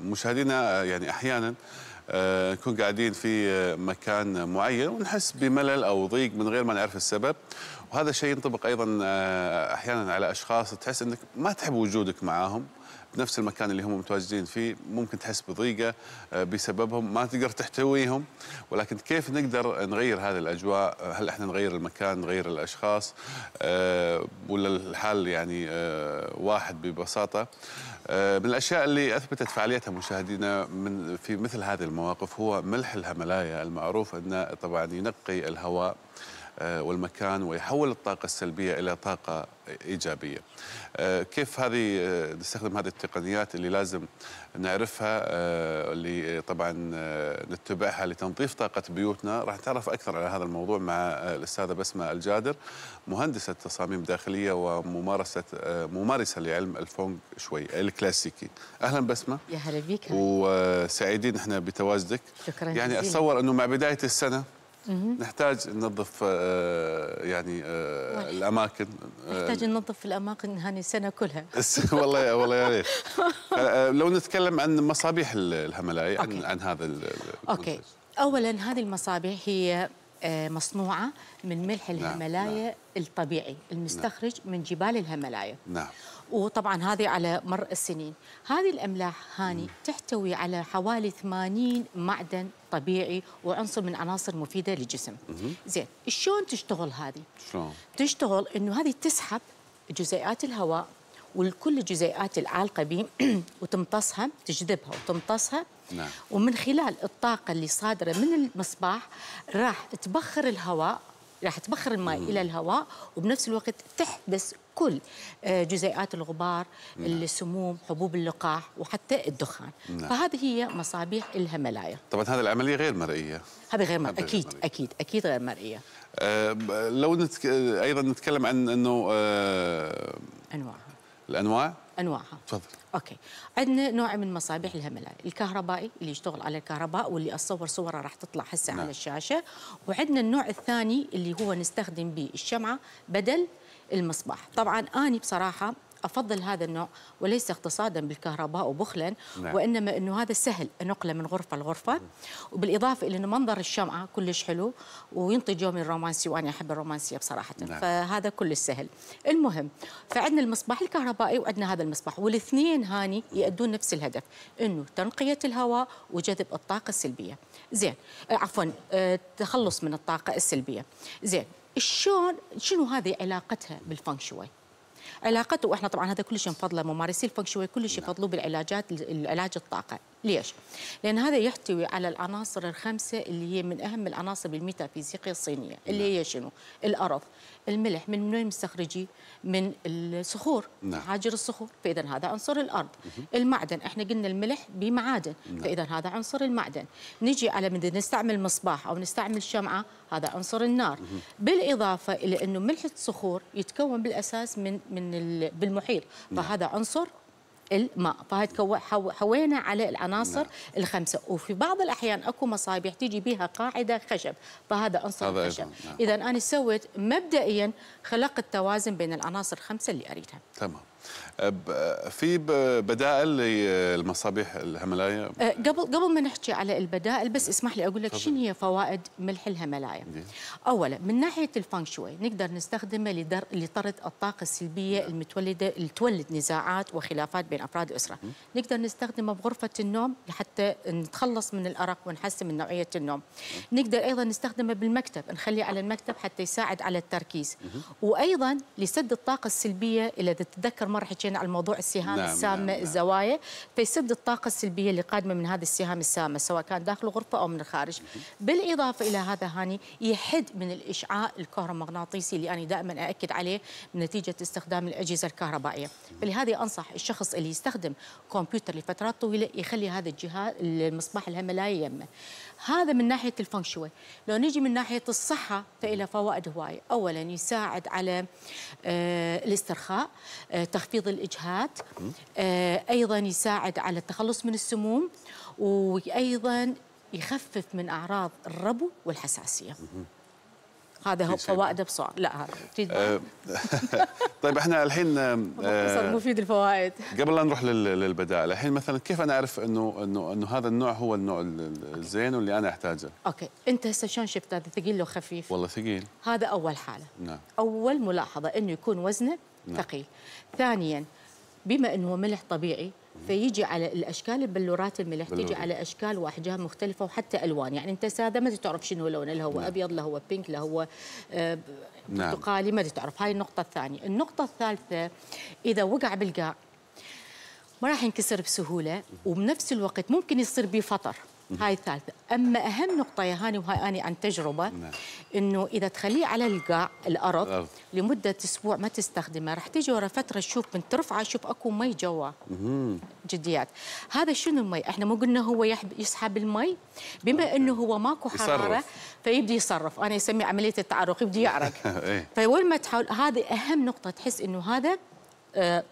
مشاهدينا يعني احيانا آه، نكون قاعدين في آه، مكان معين ونحس بملل او ضيق من غير ما نعرف السبب وهذا الشيء ينطبق ايضا آه، احيانا على اشخاص تحس انك ما تحب وجودك معاهم بنفس المكان اللي هم متواجدين فيه ممكن تحس بضيقه آه، بسببهم ما تقدر تحتويهم ولكن كيف نقدر نغير هذه الاجواء هل احنا نغير المكان نغير الاشخاص آه، ولا الحال يعني واحد ببساطه من الاشياء اللي اثبتت فعاليتها مشاهدينا من في مثل هذه المواقف هو ملح الهملايا المعروف انه طبعا ينقي الهواء آه، والمكان ويحول الطاقة السلبية إلى طاقة إيجابية آه، كيف هذه آه، نستخدم هذه التقنيات اللي لازم نعرفها اللي طبعا نتبعها لتنظيف طاقة بيوتنا راح نتعرف أكثر على هذا الموضوع مع الأستاذة بسمة الجادر مهندسة تصاميم داخلية وممارسة ممارسة لعلم الفونغ شوي الكلاسيكي أهلا بسمة يا هلا بيك وسعيدين احنا بتواجدك شكرا يعني أتصور أنه مع بداية السنة نحتاج ننظف آه، يعني آه، الاماكن آه، نحتاج ننظف الاماكن هاني السنه كلها والله والله يا ريت لو نتكلم عن مصابيح الهملايا عن, عن هذا المنتج. اوكي اولا هذه المصابيح هي مصنوعه من ملح نعم، الهملايا نعم. الطبيعي المستخرج نعم. من جبال الهملايا نعم وطبعا هذه على مر السنين هذه الأملاح هاني تحتوي على حوالي 80 معدن طبيعي وعنصر من عناصر مفيدة للجسم زين شلون تشتغل هذه شلون تشتغل انه هذه تسحب جزيئات الهواء وكل الجزيئات العالقه به وتمتصها تجذبها وتمتصها نعم. ومن خلال الطاقه اللي صادره من المصباح راح تبخر الهواء راح تبخر الماء مم. الى الهواء وبنفس الوقت تحبس كل آه، جزيئات الغبار مم. نعم. السموم حبوب اللقاح وحتى الدخان مم. نعم. فهذه هي مصابيح الهملايا طبعا هذه العمليه غير مرئيه هذه غير مرئيه أكيد, غير مرئية. اكيد اكيد غير مرئيه أه لو نتك... ايضا نتكلم عن انه أه... انواعها الانواع انواعها تفضل اوكي عندنا نوع من مصابيح الهمله الكهربائي اللي يشتغل على الكهرباء واللي اصور صوره راح تطلع هسه نعم. على الشاشه وعندنا النوع الثاني اللي هو نستخدم به الشمعه بدل المصباح طبعا اني بصراحه افضل هذا النوع وليس اقتصادا بالكهرباء وبخلا نعم. وانما انه هذا سهل نقله من غرفه لغرفه وبالاضافه الى انه منظر الشمعه كلش حلو وينطي جو من الرومانسي وانا احب الرومانسيه بصراحه نعم. فهذا كلش سهل المهم فعندنا المصباح الكهربائي وعندنا هذا المصباح والاثنين هاني يؤدون نفس الهدف انه تنقيه الهواء وجذب الطاقه السلبيه زين آه، عفوا آه، تخلص من الطاقه السلبيه زين شلون شنو هذه علاقتها بالفانكشوي علاقته واحنا طبعا هذا كلش نفضله ممارسي الفنك شوي كلش نعم. يفضلوا بالعلاجات العلاج الطاقه ليش؟ لأن هذا يحتوي على العناصر الخمسة اللي هي من أهم العناصر بالميتافيزيقيا الصينية اللي نعم. هي شنو؟ الأرض، الملح من وين مستخرجي؟ من الصخور نعم. عاجر الصخور، فإذا هذا عنصر الأرض، مه. المعدن احنا قلنا الملح بمعادن، نعم. فإذا هذا عنصر المعدن، نجي على من نستعمل مصباح أو نستعمل شمعة هذا عنصر النار، مه. بالإضافة إلى أنه ملح الصخور يتكون بالأساس من من بالمحيط فهذا نعم. عنصر الماء فحوينا على العناصر نعم. الخمسه وفي بعض الاحيان اكو مصابيح تيجي بها قاعده خشب فهذا عنصر الخشب نعم. اذا انا سويت مبدئيا خلقت توازن بين العناصر الخمسه اللي اريدها تمام في بدائل للمصابيح الهملايا أه، قبل قبل ما نحكي على البدائل بس اسمح لي اقول لك شنو هي فوائد ملح الهملايا اولا من ناحيه الفانكشوي نقدر نستخدمه لدر... لطرد الطاقه السلبيه لا. نعم. المتولده اللي تولد نزاعات وخلافات بين افراد الاسره نقدر نستخدمه بغرفه النوم لحتى نتخلص من الارق ونحسن من نوعيه النوم نقدر ايضا نستخدمه بالمكتب نخليه على المكتب حتى يساعد على التركيز وايضا لسد الطاقه السلبيه اذا تتذكر مره حكينا على موضوع السهام نعم السامه نعم الزوايا نعم. فيسد الطاقه السلبيه اللي قادمه من هذه السهام السامه سواء كان داخل الغرفه او من الخارج بالاضافه الى هذا هاني يحد من الاشعاع الكهرومغناطيسي اللي انا دائما اكد عليه نتيجه استخدام الاجهزه الكهربائيه فلهذه انصح الشخص اللي يستخدم كمبيوتر لفترات طويله يخلي هذا الجهاز المصباح الهمه لا يمه هذا من ناحيه الفنكشوي لو نجي من ناحيه الصحه فإلى فوائد هوايه اولا يساعد على آه، الاسترخاء آه، تخفيض الإجهاد آه، أيضا يساعد على التخلص من السموم وأيضا يخفف من أعراض الربو والحساسية هذا هو فوائده بسرعه لا هذا آه، طيب احنا الحين آه، مفيد الفوائد قبل لا نروح للبدائل الحين مثلا كيف انا اعرف انه انه انه هذا النوع هو النوع الزين واللي انا احتاجه اوكي انت هسه شلون شفت هذا ثقيل لو خفيف والله ثقيل هذا اول حاله نعم اول ملاحظه انه يكون وزنه نعم. ثقيل ثانيا بما أنه ملح طبيعي فيجي على الاشكال البلورات الملح بلوري. تيجي على اشكال واحجام مختلفه وحتى الوان يعني انت ساده ما تعرف شنو لونه لا هو نعم. ابيض لا هو بينك لا هو آه، نعم. برتقالي نعم. ما تعرف هاي النقطه الثانيه النقطه الثالثه اذا وقع بالقاع ما راح ينكسر بسهوله وبنفس الوقت ممكن يصير به فطر هاي الثالثة أما أهم نقطة يا هاني وهاي أنا عن تجربة نعم. إنه إذا تخليه على القاع الأرض أرض. لمدة أسبوع ما تستخدمه راح تجي ورا فترة تشوف من ترفعه تشوف أكو مي جوا جديات هذا شنو المي إحنا مو قلنا هو يسحب المي بما إنه هو ماكو حرارة يصرف. فيبدي يصرف أنا يسمي عملية التعرق يبدي يعرق إيه. فوين ما تحاول هذه أهم نقطة تحس إنه هذا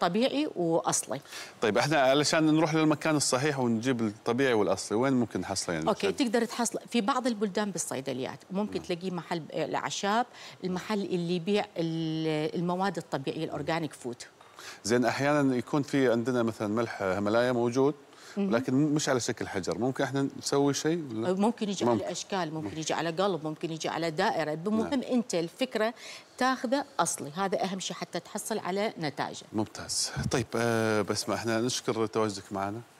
طبيعي واصلي طيب احنا علشان نروح للمكان الصحيح ونجيب الطبيعي والاصلي وين ممكن نحصله يعني اوكي تقدر تحصل في بعض البلدان بالصيدليات ممكن نعم. تلاقيه محل الاعشاب المحل اللي يبيع المواد الطبيعيه الاورجانيك فود زين احيانا يكون في عندنا مثلا ملح هملايا موجود لكن مش على شكل حجر ممكن احنا نسوي شيء ممكن يجي ممكن. على اشكال ممكن, ممكن يجي على قلب ممكن يجي على دائره المهم نعم. انت الفكره تاخذه اصلي هذا اهم شيء حتى تحصل على نتائجه ممتاز طيب بس آه، بسمه احنا نشكر تواجدك معنا